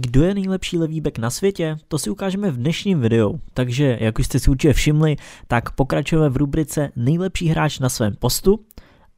Kdo je nejlepší levý back na světě? To si ukážeme v dnešním videu. Takže, jak už jste si určitě všimli, tak pokračujeme v rubrice Nejlepší hráč na svém postu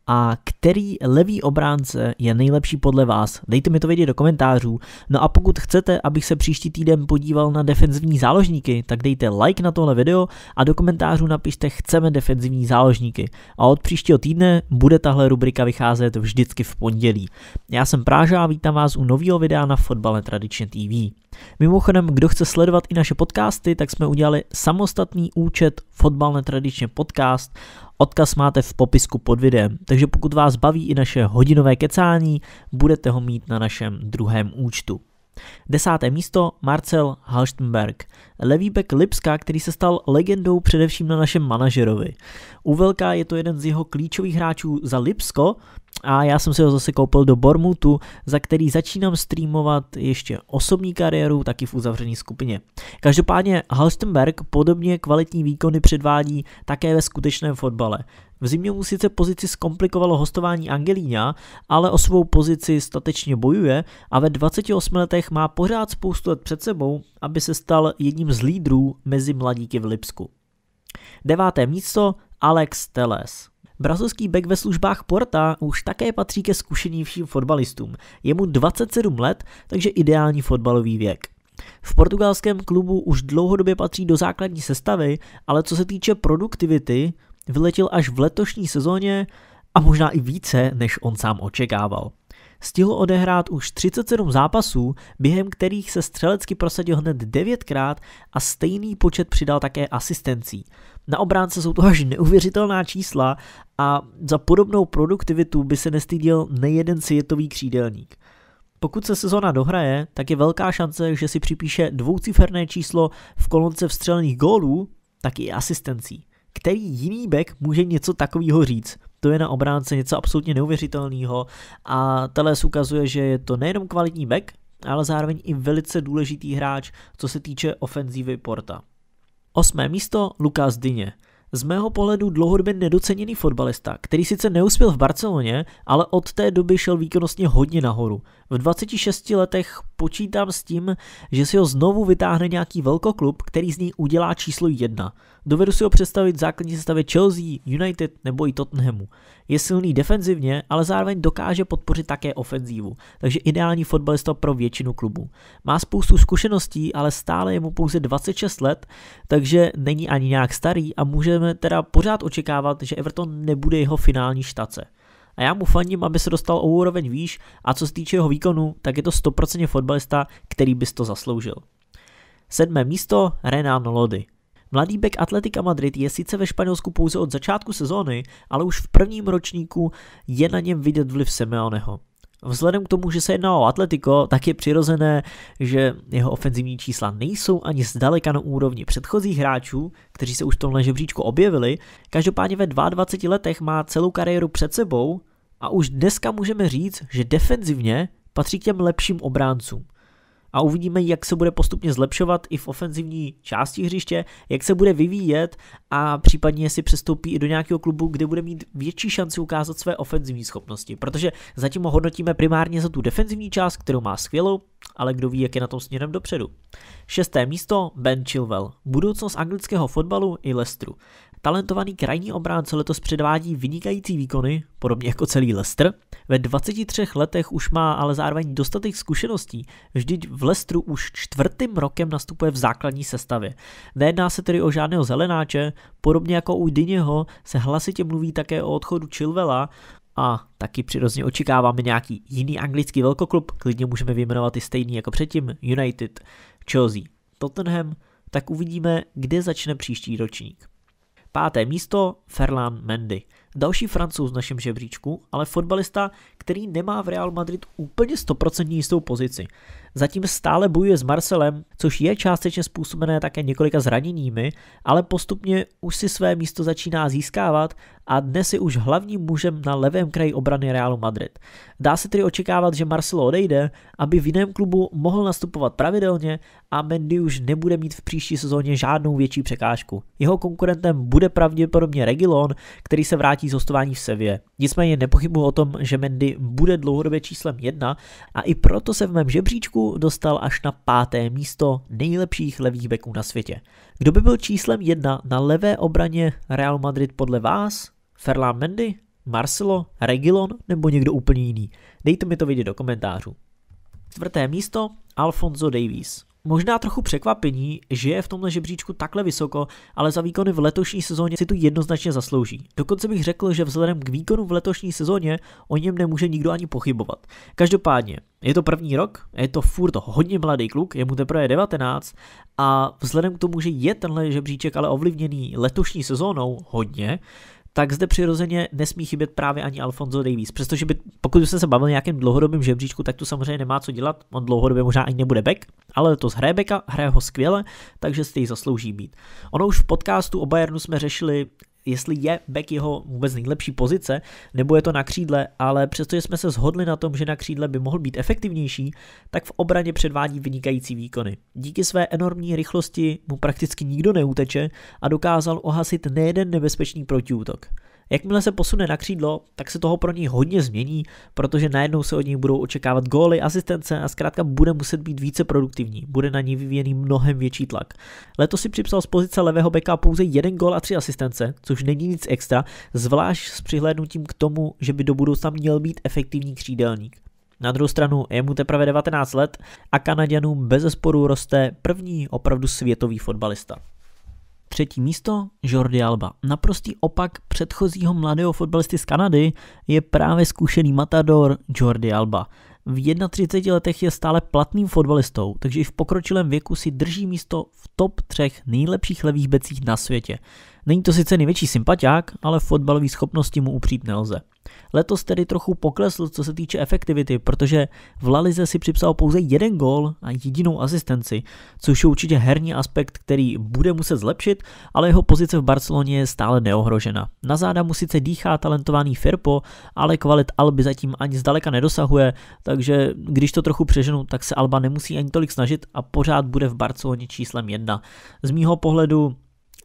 a který levý obránce je nejlepší podle vás? Dejte mi to vědět do komentářů. No a pokud chcete, abych se příští týden podíval na defenzivní záložníky, tak dejte like na tohle video a do komentářů napište chceme defenzivní záložníky. A od příštího týdne bude tahle rubrika vycházet vždycky v pondělí. Já jsem Práža a vítám vás u nového videa na Fotbale Tradičně TV. Mimochodem, kdo chce sledovat i naše podcasty, tak jsme udělali samostatný účet Fotbal netradičně podcast Odkaz máte v popisku pod videem, takže pokud vás baví i naše hodinové kecání, budete ho mít na našem druhém účtu. Desáté místo Marcel Halstenberg, levý back Lipska, který se stal legendou především na našem manažerovi. U Velka je to jeden z jeho klíčových hráčů za Lipsko a já jsem si ho zase koupil do Bormutu, za který začínám streamovat ještě osobní kariéru, taky v uzavřené skupině. Každopádně Halstenberg podobně kvalitní výkony předvádí také ve skutečném fotbale. V zimě mu sice pozici zkomplikovalo hostování Angelína, ale o svou pozici statečně bojuje a ve 28 letech má pořád spoustu let před sebou, aby se stal jedním z lídrů mezi mladíky v Lipsku. Deváté místo Alex Teles. Brazilský back ve službách Porta už také patří ke zkušenějším fotbalistům. Je mu 27 let, takže ideální fotbalový věk. V portugalském klubu už dlouhodobě patří do základní sestavy, ale co se týče produktivity, vyletěl až v letošní sezóně a možná i více, než on sám očekával. Stihl odehrát už 37 zápasů, během kterých se střelecky prosadil hned 9krát a stejný počet přidal také asistencí. Na obránce jsou to až neuvěřitelná čísla a za podobnou produktivitu by se nestyděl nejeden světový křídelník. Pokud se sezona dohraje, tak je velká šance, že si připíše dvouciferné číslo v kolonce vstřelených gólů, tak i asistencí který jiný back může něco takového říct. To je na obránce něco absolutně neuvěřitelného a Teles ukazuje, že je to nejenom kvalitní back, ale zároveň i velice důležitý hráč, co se týče ofenzívy Porta. Osmé místo Lukas Dyně. Z mého pohledu dlouhodobě nedoceněný fotbalista, který sice neuspěl v Barceloně, ale od té doby šel výkonnostně hodně nahoru. V 26 letech počítám s tím, že si ho znovu vytáhne nějaký velkoklub, který z ní udělá číslo jedna. Dovedu si ho představit v základní sestavě Chelsea, United nebo i Tottenhamu. Je silný defenzivně, ale zároveň dokáže podpořit také ofenzívu, takže ideální fotbalista pro většinu klubů. Má spoustu zkušeností, ale stále je mu pouze 26 let, takže není ani nějak starý a můžeme teda pořád očekávat, že Everton nebude jeho finální štace a já mu fandím, aby se dostal o úroveň výš a co se týče jeho výkonu, tak je to 100% fotbalista, který bys to zasloužil. Sedmé místo Renan Lodi. Mladý bek Atletika Madrid je sice ve Španělsku pouze od začátku sezóny, ale už v prvním ročníku je na něm vidět vliv Semeoneho. Vzhledem k tomu, že se jedná o Atletico, tak je přirozené, že jeho ofenzivní čísla nejsou ani zdaleka na úrovni předchozích hráčů, kteří se už v tomhle žebříčku objevili. Každopádně ve 22 letech má celou kariéru před sebou a už dneska můžeme říct, že defenzivně patří k těm lepším obráncům a uvidíme, jak se bude postupně zlepšovat i v ofenzivní části hřiště, jak se bude vyvíjet a případně si přestoupí i do nějakého klubu, kde bude mít větší šanci ukázat své ofenzivní schopnosti, protože zatím ho hodnotíme primárně za tu defenzivní část, kterou má skvělou, ale kdo ví, jak je na tom směrem dopředu. Šesté místo Ben Chilwell, budoucnost anglického fotbalu i Lestru. Talentovaný krajní obránce letos předvádí vynikající výkony, podobně jako celý Lester. Ve 23 letech už má ale zároveň dostatek zkušeností, vždyť v Lestru už čtvrtým rokem nastupuje v základní sestavě. Nejedná se tedy o žádného zelenáče, podobně jako u Dyněho se hlasitě mluví také o odchodu Chilvela, a taky přirozeně očekáváme nějaký jiný anglický velkoklub, klidně můžeme vyjmenovat i stejný jako předtím, United, Chelsea, Tottenham, tak uvidíme, kde začne příští ročník. Páté místo Ferland Mendy. Další francouz v našem žebříčku, ale fotbalista, který nemá v Real Madrid úplně 100% jistou pozici. Zatím stále bojuje s Marcelem, což je částečně způsobené také několika zraněními, ale postupně už si své místo začíná získávat a dnes je už hlavním mužem na levém kraji obrany Realu Madrid. Dá se tedy očekávat, že Marcelo odejde, aby v jiném klubu mohl nastupovat pravidelně a Mendy už nebude mít v příští sezóně žádnou větší překážku. Jeho konkurentem bude pravděpodobně Regilon, který se vrátí z hostování v Sevě. Nicméně nepochybuji o tom, že Mendy bude dlouhodobě číslem jedna a i proto se v mém žebříčku dostal až na páté místo nejlepších levých beků na světě. Kdo by byl číslem jedna na levé obraně Real Madrid podle vás? Ferland Mendy? Marcelo? Regilon? Nebo někdo úplně jiný? Dejte mi to vědět do komentářů. Čtvrté místo Alfonso Davies. Možná trochu překvapení, že je v tomhle žebříčku takhle vysoko, ale za výkony v letošní sezóně si tu jednoznačně zaslouží. Dokonce bych řekl, že vzhledem k výkonu v letošní sezóně o něm nemůže nikdo ani pochybovat. Každopádně, je to první rok, je to furt hodně mladý kluk, je mu teprve 19 a vzhledem k tomu, že je tenhle žebříček ale ovlivněný letošní sezónou hodně, tak zde přirozeně nesmí chybět právě ani Alfonso Davies. Přestože by, pokud jsme se bavil nějakým dlouhodobém žebříčku, tak tu samozřejmě nemá co dělat. On dlouhodobě možná ani nebude back, ale to hraje backa, hraje ho skvěle, takže si ji zaslouží být. Ono už v podcastu o Bayernu jsme řešili jestli je back jeho vůbec nejlepší pozice, nebo je to na křídle, ale přestože jsme se shodli na tom, že na křídle by mohl být efektivnější, tak v obraně předvádí vynikající výkony. Díky své enormní rychlosti mu prakticky nikdo neuteče a dokázal ohasit nejeden nebezpečný protiútok. Jakmile se posune na křídlo, tak se toho pro něj hodně změní, protože najednou se od něj budou očekávat góly, asistence a zkrátka bude muset být více produktivní, bude na něj vyvíjený mnohem větší tlak. Letos si připsal z pozice levého beka pouze jeden gól a tři asistence, což není nic extra, zvlášť s přihlédnutím k tomu, že by do budoucna měl být efektivní křídelník. Na druhou stranu je mu teprve 19 let a Kanaděnům bez zesporu roste první opravdu světový fotbalista. Třetí místo Jordi Alba. Naprostý opak předchozího mladého fotbalisty z Kanady je právě zkušený matador Jordi Alba. V 31 letech je stále platným fotbalistou, takže i v pokročilém věku si drží místo v top třech nejlepších levých becích na světě. Není to sice největší sympatiák, ale fotbalové schopnosti mu upřít nelze. Letos tedy trochu poklesl, co se týče efektivity, protože v Lalize si připsal pouze jeden gól a jedinou asistenci, což je určitě herní aspekt, který bude muset zlepšit, ale jeho pozice v Barceloně je stále neohrožena. Na záda mu sice dýchá talentovaný Firpo, ale kvalit Alby zatím ani zdaleka nedosahuje, takže když to trochu přeženu, tak se Alba nemusí ani tolik snažit a pořád bude v Barceloně číslem jedna. Z mýho pohledu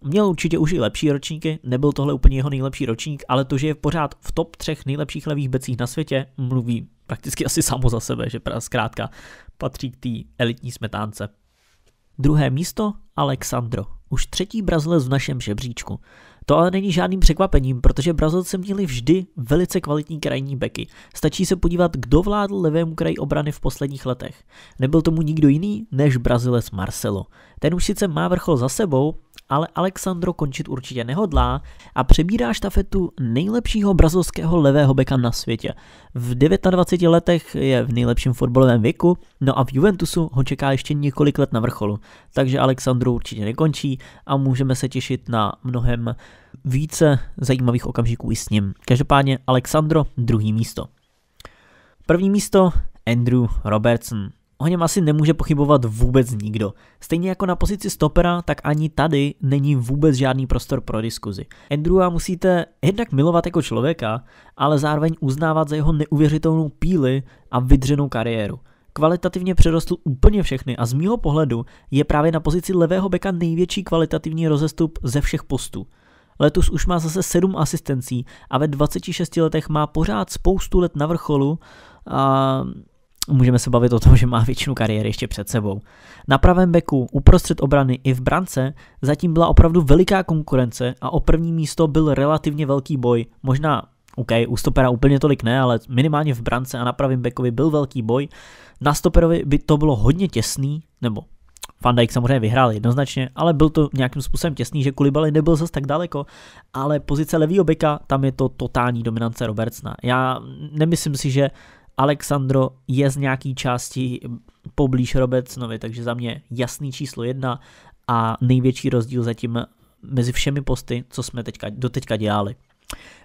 Měl určitě už i lepší ročníky, nebyl tohle úplně jeho nejlepší ročník, ale to, že je pořád v top třech nejlepších levých becích na světě, mluví prakticky asi samo za sebe, že zkrátka patří k té elitní smetánce. Druhé místo Alexandro, už třetí brazlec v našem žebříčku. To ale není žádným překvapením, protože Brazilci měli vždy velice kvalitní krajní beky. Stačí se podívat, kdo vládl levému kraji obrany v posledních letech. Nebyl tomu nikdo jiný než Brazilec Marcelo. Ten už sice má vrchol za sebou, ale Alexandro končit určitě nehodlá a přebírá štafetu nejlepšího brazilského levého beka na světě. V 29 letech je v nejlepším fotbalovém věku, no a v Juventusu ho čeká ještě několik let na vrcholu, takže Alexandro určitě nekončí a můžeme se těšit na mnohem více zajímavých okamžiků i s ním. Každopádně Alexandro, druhý místo. První místo Andrew Robertson. O něm asi nemůže pochybovat vůbec nikdo. Stejně jako na pozici stopera, tak ani tady není vůbec žádný prostor pro diskuzi. Andrewa musíte jednak milovat jako člověka, ale zároveň uznávat za jeho neuvěřitelnou píli a vydřenou kariéru. Kvalitativně přerostl úplně všechny a z mýho pohledu je právě na pozici levého beka největší kvalitativní rozestup ze všech postů. Letos už má zase 7 asistencí a ve 26 letech má pořád spoustu let na vrcholu a můžeme se bavit o tom, že má většinu kariéry ještě před sebou. Na pravém beku, uprostřed obrany i v brance zatím byla opravdu veliká konkurence a o první místo byl relativně velký boj, možná OK, u stopera úplně tolik ne, ale minimálně v brance a na pravém bekovi byl velký boj. Na stoperovi by to bylo hodně těsný, nebo Van Dijk samozřejmě vyhrál jednoznačně, ale byl to nějakým způsobem těsný, že Kulibaly nebyl zas tak daleko, ale pozice levýho beka, tam je to totální dominance Robertsna. Já nemyslím si, že Alexandro je z nějaký části poblíž Robertsnovi, takže za mě jasný číslo jedna a největší rozdíl zatím mezi všemi posty, co jsme teďka, doteďka dělali.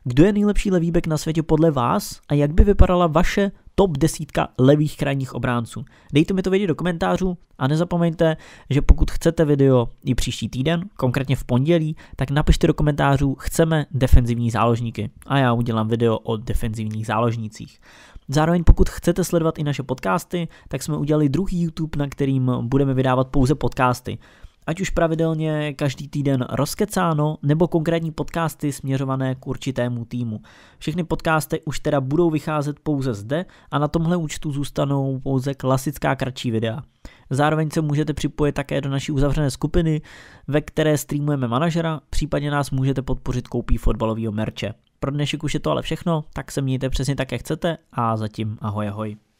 Kdo je nejlepší levý bek na světě podle vás a jak by vypadala vaše top desítka levých krajních obránců. Dejte mi to vědět do komentářů a nezapomeňte, že pokud chcete video i příští týden, konkrétně v pondělí, tak napište do komentářů chceme defenzivní záložníky a já udělám video o defenzivních záložnících. Zároveň pokud chcete sledovat i naše podcasty, tak jsme udělali druhý YouTube, na kterým budeme vydávat pouze podcasty. Ať už pravidelně každý týden rozkecáno, nebo konkrétní podcasty směřované k určitému týmu. Všechny podcasty už teda budou vycházet pouze zde a na tomhle účtu zůstanou pouze klasická kratší videa. Zároveň se můžete připojit také do naší uzavřené skupiny, ve které streamujeme manažera, případně nás můžete podpořit koupí fotbalového merče. Pro dnešek už je to ale všechno, tak se mějte přesně tak, jak chcete a zatím ahoj ahoj.